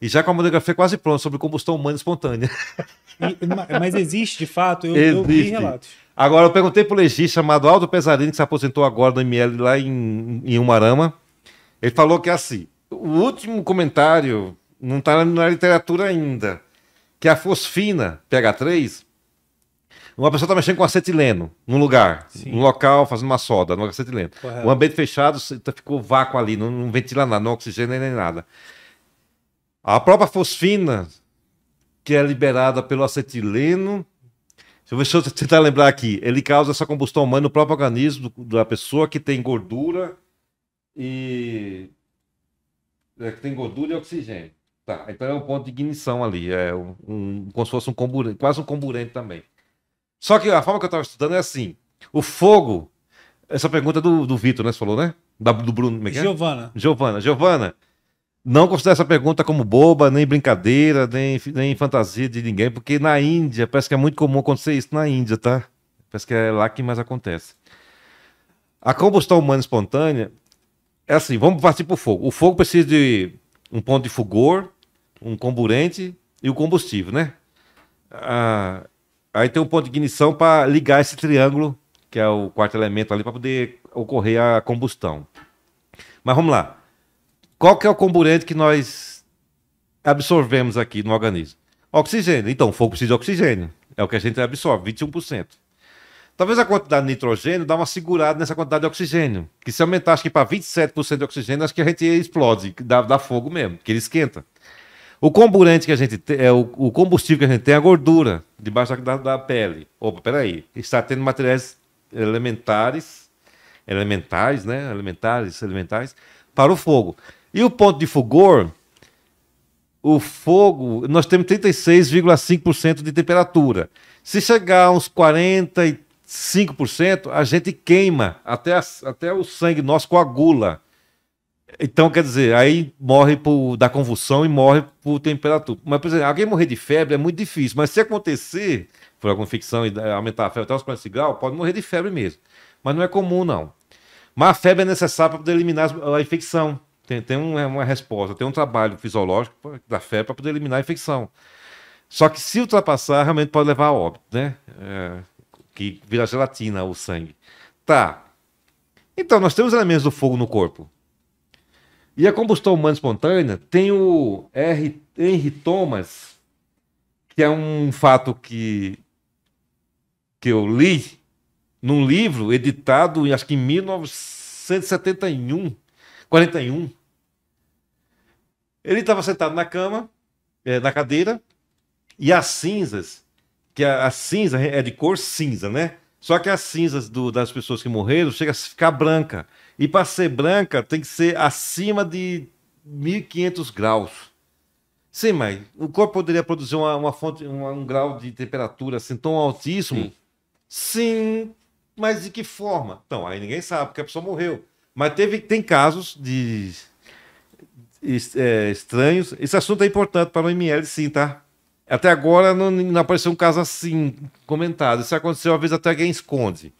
e já com a monografia quase pronta sobre combustão humana espontânea. E, mas existe, de fato, eu, existe. eu vi relatos. Agora, eu perguntei para o legista chamado Aldo Pesarini, que se aposentou agora no ML lá em, em Umarama. Ele falou que é assim: o último comentário não está na literatura ainda, que é a fosfina PH3 uma pessoa está mexendo com acetileno num lugar, Sim. num local, fazendo uma soda, no acetileno. Correto. O ambiente fechado tá, ficou vácuo ali, não, não ventila nada, não oxigênio nem nada. A própria fosfina, que é liberada pelo acetileno, deixa eu tentar lembrar aqui, ele causa essa combustão humana no próprio organismo do, da pessoa que tem gordura e. É, que tem gordura e oxigênio. Tá, então é um ponto de ignição ali, é um, um, como se fosse um comburente, quase um comburente também. Só que a forma que eu estava estudando é assim: o fogo. Essa pergunta é do, do Vitor, né? Você falou, né? Da, do Bruno. Como é, é? Giovana. Giovana. Giovana não considero essa pergunta como boba, nem brincadeira, nem, nem fantasia de ninguém, porque na Índia, parece que é muito comum acontecer isso na Índia, tá? Parece que é lá que mais acontece. A combustão humana espontânea é assim, vamos partir para o fogo. O fogo precisa de um ponto de fulgor, um comburente e o combustível, né? Ah, aí tem um ponto de ignição para ligar esse triângulo, que é o quarto elemento ali, para poder ocorrer a combustão. Mas vamos lá. Qual que é o comburente que nós absorvemos aqui no organismo? Oxigênio. Então, o fogo precisa de oxigênio. É o que a gente absorve, 21%. Talvez a quantidade de nitrogênio dá uma segurada nessa quantidade de oxigênio. Que se aumentar, acho que para 27% de oxigênio, acho que a gente explode, dá, dá fogo mesmo, que ele esquenta. O comburante que a gente tem, é o, o, combustível que a gente tem é a gordura debaixo da, da pele. Opa, peraí. Está tendo materiais elementares, elementais, né? Elementares, elementares, para o fogo. E o ponto de fulgor, o fogo, nós temos 36,5% de temperatura. Se chegar a uns 45%, a gente queima, até, a, até o sangue nosso coagula. Então, quer dizer, aí morre por, da convulsão e morre por temperatura. Mas, por exemplo, alguém morrer de febre é muito difícil. Mas se acontecer, por alguma ficção, e aumentar a febre até os 40 graus, pode morrer de febre mesmo. Mas não é comum, não. Mas a febre é necessária para poder eliminar a infecção tem, tem um, é uma resposta, tem um trabalho fisiológico da febre para poder eliminar a infecção. Só que se ultrapassar, realmente pode levar a óbito, né? É, que vira gelatina o sangue. Tá. Então, nós temos elementos do fogo no corpo. E a combustão humana espontânea tem o R. Henry Thomas, que é um fato que, que eu li num livro editado, acho que em 1971, 41, ele estava sentado na cama, é, na cadeira, e as cinzas, que a, a, cinza é de cor cinza, né? Só que as cinzas do, das pessoas que morreram chega a ficar branca. E para ser branca tem que ser acima de 1500 graus. Sim, mas o corpo poderia produzir uma, uma fonte, uma, um grau de temperatura assim tão altíssimo? Sim. Sim, mas de que forma? Então, aí ninguém sabe, porque a pessoa morreu. Mas teve, tem casos de é, estranhos. Esse assunto é importante para o ML, sim, tá? Até agora não, não, apareceu um caso assim comentado. Isso aconteceu uma vez até quem esconde.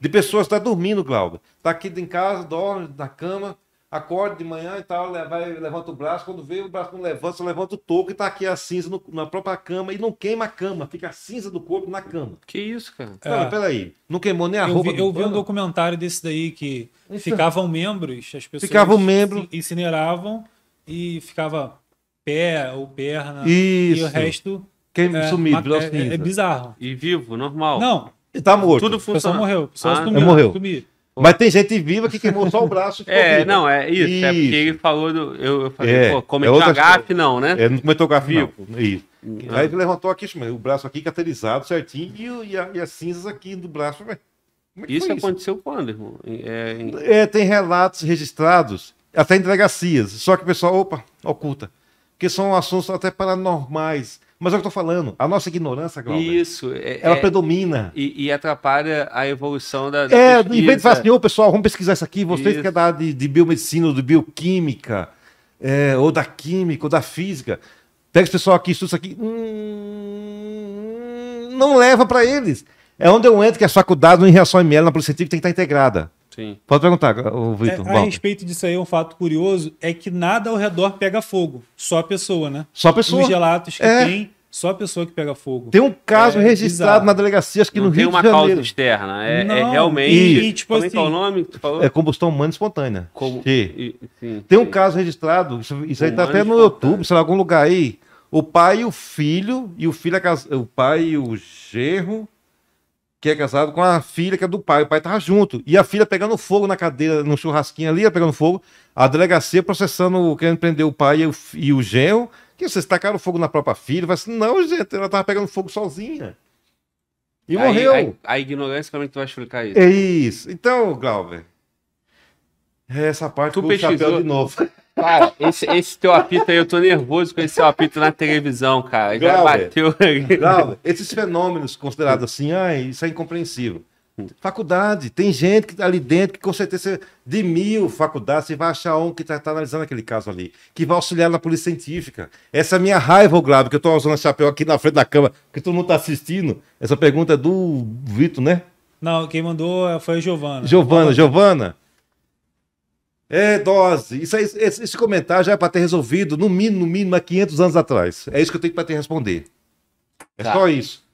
De pessoas que tá dormindo, Cláudio. Tá aqui em casa, dorme na cama, acorda de manhã e tal, vai, levanta o braço, quando vê o braço não levanta, só levanta o toco e tá aqui a cinza no, na própria cama e não queima a cama, fica a cinza do corpo na cama. Que isso, cara? Não, é. peraí, não queimou nem a eu roupa. Vi, eu vi um documentário desse daí que isso. ficavam membros, as pessoas ficavam membro. incineravam e ficava pé ou perna isso. e o resto... Quem é, sumido, é, é, é, bizarro. E vivo, normal. Não. E tá morto. Tudo funciona. pessoa morreu. A pessoa ah, sumiu, morreu. Sumiu. Mas tem gente viva que queimou só o braço. é, não, é isso, isso, É porque ele falou do. Eu, eu falei, é, pô, cometeu é a gafe, não, né? É, não cometeu gafe, hum, Aí ah. ele levantou aqui, o braço aqui catalisado, certinho e, a, e as cinzas aqui do braço. É isso, aconteceu isso? quando, irmão? É, em... é, tem relatos registrados até em delegacias. Só que o pessoal, opa, oculta que são assuntos até paranormais. Mas é o que eu estou falando, a nossa ignorância, Glauber, Isso. É, ela é, predomina. E, e, atrapalha a evolução da, da É, pesquisa. em vez de falar assim, ô pessoal, vamos pesquisar isso aqui, vocês isso. que é da de, de biomedicina, ou de bioquímica, é, ou da química, ou da física, pega esse pessoal aqui, estuda isso aqui, hum, não leva para eles. É onde eu entro que é a faculdade em reação ML na polícia científica tem que estar integrada. Sim. Pode perguntar, Vitor. É, a respeito disso aí, um fato curioso é que nada ao redor pega fogo. Só a pessoa, né? Só a pessoa. Os gelatos, que é. tem, só a pessoa que pega fogo. Tem um caso é, registrado bizarro. na delegacia, acho que não no Rio de Janeiro. Tem uma causa externa, é, é não, é realmente. E, e tipo é é assim, o nome que tu falou? É combustão humana espontânea. Como? E, sim, tem sim. um caso registrado, isso, isso aí tá até no YouTube, sei lá, algum lugar aí. O pai e o filho, e o filho, é o pai e o gerro que é casado com a filha que é do pai. O pai tava junto. E a filha pegando fogo na cadeira, no churrasquinho ali, pegando fogo. A delegacia processando, querendo prender o pai e o, e o genro. Que vocês tacaram fogo na própria filha. assim, não, gente, ela tava pegando fogo sozinha. E aí, morreu. A, a ignorância, como é que tu vai explicar isso? É isso. Então, Glauber, é, essa parte tu pesquisou de novo. Cara, esse, esse teu apito aí, eu tô nervoso com esse teu apito na televisão, cara. Já bateu. Glauber, esses fenômenos considerados assim, ah, isso é incompreensível. Faculdade, tem gente que tá ali dentro que com certeza de mil faculdades você vai achar um que tá, tá analisando aquele caso ali, que vai auxiliar na polícia científica. Essa é a minha raiva, Glauber, que eu tô usando o chapéu aqui na frente da cama, que todo mundo tá assistindo. Essa pergunta é do Vitor, né? Não, quem mandou foi a Giovana. Giovana, Giovana. É, dose. Isso aí, esse, esse, comentário já é para ter resolvido, no mínimo, no mínimo, há 500 anos atrás. É isso que eu tenho para te responder. É tá. só isso.